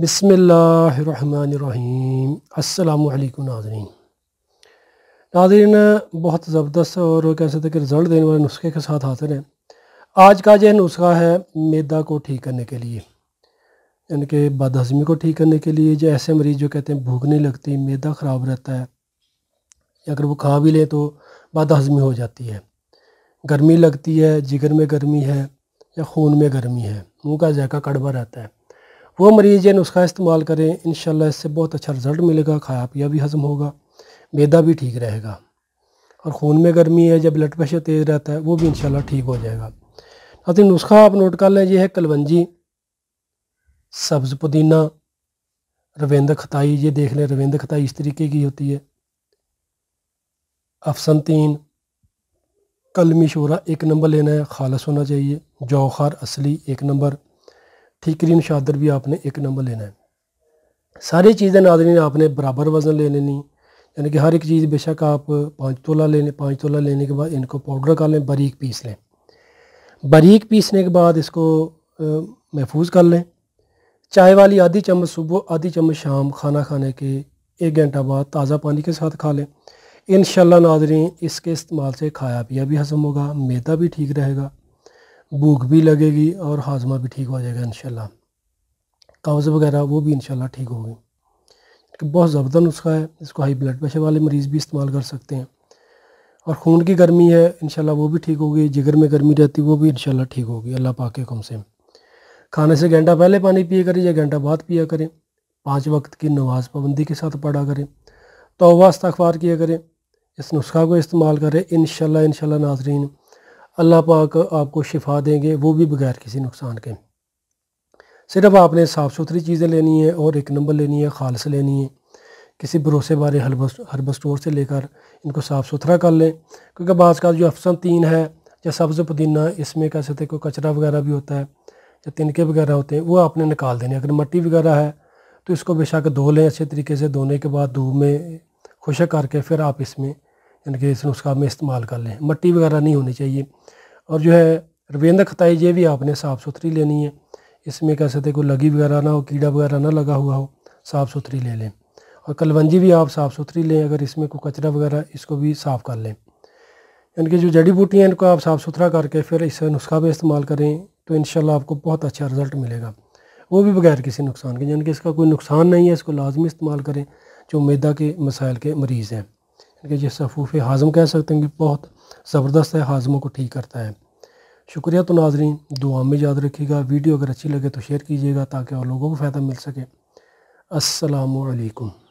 बसमीम अल्लाम नाजरीन नाजरीन बहुत ज़बरदस्त और कह सकते हैं कि रिज़ल्ट देने वाले नुस्खे के साथ हाजिर हैं आज का यह नुस्खा है मैदा को ठीक करने के लिए यानी कि बद हज़मी को ठीक करने के लिए जो ऐसे मरीज़ जो कहते हैं भूख नहीं लगती मैदा ख़राब रहता है अगर वो खा भी लें तो बद हज़मी हो जाती है गर्मी लगती है जिगर में गर्मी है या खून में गर्मी है मुँह का जायका कड़वा रहता है वो मरीज़ जिन उसका इस्तेमाल करें इन इससे बहुत अच्छा रिज़ल्ट मिलेगा खाया पिया भी हज़म होगा मैदा भी ठीक रहेगा और खून में गर्मी है जब ब्लड प्रेशर तेज़ रहता है वो भी इन ठीक हो जाएगा नातिन नुस्खा आप नोट कर लें ये है कलवंजी सब्ज़ पुदीना रविंद खताई ये देख लें रवेंद्र खताई इस तरीके की होती है अफसन तीन कलमी शोरा एक नंबर लेना है खालस होना चाहिए जौहर असली एक नंबर ठीकरीन शादर भी आपने एक नंबर लेना है सारी चीज़ें नादरी आपने बराबर वज़न ले लेनी यानी कि हर एक चीज़ बेशक आप पाँच तोला लेने पाँच तोला लेने के बाद इनको पाउडर कर लें बारीक पीस लें बारीक पीसने के बाद इसको महफूज कर लें चाय वाली आधी चम्मच सुबह आधी चम्मच शाम खाना खाने के एक घंटा बाद ताज़ा पानी के साथ खा लें इन नाजरीन इसके इस्तेमाल से खाया पिया भी हजम होगा मैदा भी ठीक रहेगा भूख भी लगेगी और हाजमा भी ठीक हो जाएगा इन कब्ज़ वगैरह वो भी इन ठीक होगी कि बहुत ज़बरदा नुस्खा है इसको हाई ब्लड प्रेशर वाले मरीज़ भी इस्तेमाल कर सकते हैं और खून की गर्मी है इन वो भी ठीक होगी जिगर में गर्मी रहती वो भी इन ठीक होगी अल्लाह पाक के कम से खाने से घंटा पहले पानी पिया करें या घंटा बाद पिया करें पाँच वक्त की नमाज पाबंदी के साथ पढ़ा करें तो वास्ता अखबार किया करें इस नुस्खा को इस्तेमाल करें इन शह इन नाजरीन अल्लाह पाक आपको शिफा देंगे वो भी बगैर किसी नुकसान के सिर्फ आपने साफ़ सुथरी चीज़ें लेनी है और एक नंबर लेनी है खालस लेनी है किसी भरोसे वाले हर्बस हर्बल स्टोर से लेकर इनको साफ़ सुथरा कर लें क्योंकि बाज़ का जो अफसन तीन है या सब्ज़ पुदीना इसमें कह सकते कोई कचरा वगैरह भी होता है या तिनके वगैरह होते हैं वो आपने निकाल देने अगर मट्टी वगैरह है तो इसको बेशक धो लें अच्छे तरीके से धोने के बाद धूप में खुशक करके फिर आप इसमें यानी कि इस नुस्खा में इस्तेमाल कर लें मट्टी वगैरह नहीं होनी चाहिए और जो है रवेंदा खताई ये भी आपने साफ़ सुथरी लेनी है इसमें कह सकते कोई लगी वगैरह ना हो कीड़ा वगैरह ना लगा हुआ हो साफ़ सुथरी ले लें और कलवंजी भी आप साफ़ सुथरी लें अगर इसमें कोई कचरा वगैरह इसको भी साफ़ कर लें कि जो जड़ी बूटियाँ इनको आप साफ़ सुथरा करके फिर इस नुस्खा में इस्तेमाल करें तो इन आपको बहुत अच्छा रिज़ल्ट मिलेगा वो भी बगैर किसी नुकसान के यानी कि इसका कोई नुकसान नहीं है इसको लाजमी इस्तेमाल करें जो मैदा के मसाइल के मरीज़ हैं इनके ये सफ़ूफ़ हाज़म कह सकते हैं कि बहुत ज़बरदस्त है हाज़मों को ठीक करता है शुक्रिया तो नाजरीन दुआ में याद रखिएगा वीडियो अगर अच्छी लगे तो शेयर कीजिएगा ताकि और लोगों को फ़ायदा मिल सके असलकम